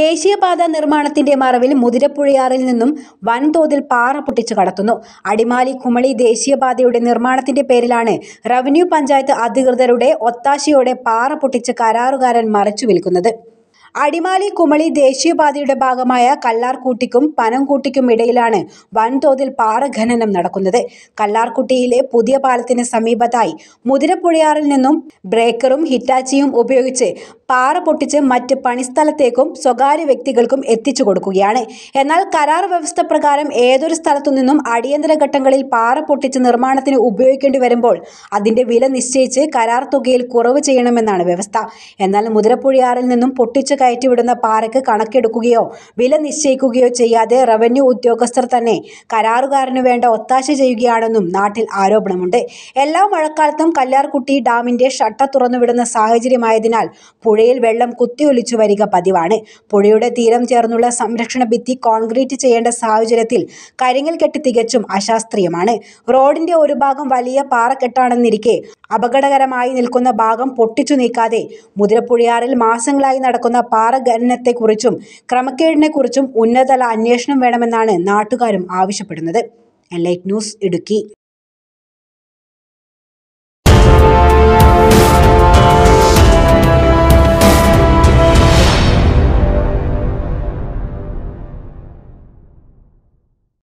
ദേശീയപാത നിർമ്മാണത്തിന്റെ മറവിൽ മുതിരപ്പുഴയാറിൽ നിന്നും വൻതോതിൽ പാറ പൊട്ടിച്ചു കടത്തുന്നു അടിമാലി കുമളി ദേശീയപാതയുടെ നിർമ്മാണത്തിന്റെ പേരിലാണ് റവന്യൂ പഞ്ചായത്ത് അധികൃതരുടെ ഒത്താശയോടെ പാറ പൊട്ടിച്ച് കരാറുകാരൻ മറച്ചു വിൽക്കുന്നത് അടിമാലി കുമളി ദേശീയപാതയുടെ ഭാഗമായ കല്ലാർകൂട്ടിക്കും പനംകൂട്ടിക്കും ഇടയിലാണ് വൻതോതിൽ പാറ ഖനനം നടക്കുന്നത് കല്ലാർകുട്ടിയിലെ പുതിയ പാലത്തിന് സമീപത്തായി മുതിരപ്പുഴയാറിൽ നിന്നും ബ്രേക്കറും ഹിറ്റാച്ചിയും ഉപയോഗിച്ച് പാറ പൊട്ടിച്ച് മറ്റ് പണിസ്ഥലത്തേക്കും സ്വകാര്യ വ്യക്തികൾക്കും എത്തിച്ചു കൊടുക്കുകയാണ് എന്നാൽ കരാർ വ്യവസ്ഥ പ്രകാരം ഏതൊരു സ്ഥലത്തു നിന്നും അടിയന്തര ഘട്ടങ്ങളിൽ പാറ പൊട്ടിച്ച് നിർമ്മാണത്തിന് ഉപയോഗിക്കേണ്ടി വരുമ്പോൾ അതിന്റെ വില നിശ്ചയിച്ച് കരാർ തുകയിൽ കുറവ് ചെയ്യണമെന്നാണ് വ്യവസ്ഥ എന്നാൽ മുതിരപ്പുഴയാറിൽ നിന്നും പൊട്ടിച്ച് കയറ്റിവിടുന്ന പാറയ്ക്ക് കണക്കെടുക്കുകയോ വില നിശ്ചയിക്കുകയോ ചെയ്യാതെ റവന്യൂ ഉദ്യോഗസ്ഥർ തന്നെ കരാറുകാരനു വേണ്ട ഒത്താശ ചെയ്യുകയാണെന്നും നാട്ടിൽ ആരോപണമുണ്ട് എല്ലാ മഴക്കാലത്തും കല്ലാർകുട്ടി ഡാമിന്റെ ഷട്ട തുറന്നുവിടുന്ന സാഹചര്യമായതിനാൽ പുഴയിൽ വെള്ളം കുത്തിയൊലിച്ചു വരിക പതിവാണ് പുഴയുടെ തീരം ചേർന്നുള്ള സംരക്ഷണ ഭിത്തി കോൺക്രീറ്റ് ചെയ്യേണ്ട സാഹചര്യത്തിൽ കരിങ്ങൽ കെട്ടി തികച്ചും അശാസ്ത്രീയമാണ് റോഡിന്റെ ഒരു ഭാഗം വലിയ പാറക്കെട്ടാണെന്നിരിക്കെ അപകടകരമായി നിൽക്കുന്ന ഭാഗം പൊട്ടിച്ചു നീക്കാതെ മുതിരപ്പുഴയാറിൽ മാസങ്ങളായി നടക്കുന്ന പാറഖനനത്തെക്കുറിച്ചും ക്രമക്കേടിനെക്കുറിച്ചും ഉന്നതതല അന്വേഷണം വേണമെന്നാണ് നാട്ടുകാരും ആവശ്യപ്പെടുന്നത് എലൈറ്റ് ന്യൂസ് ഇടുക്കി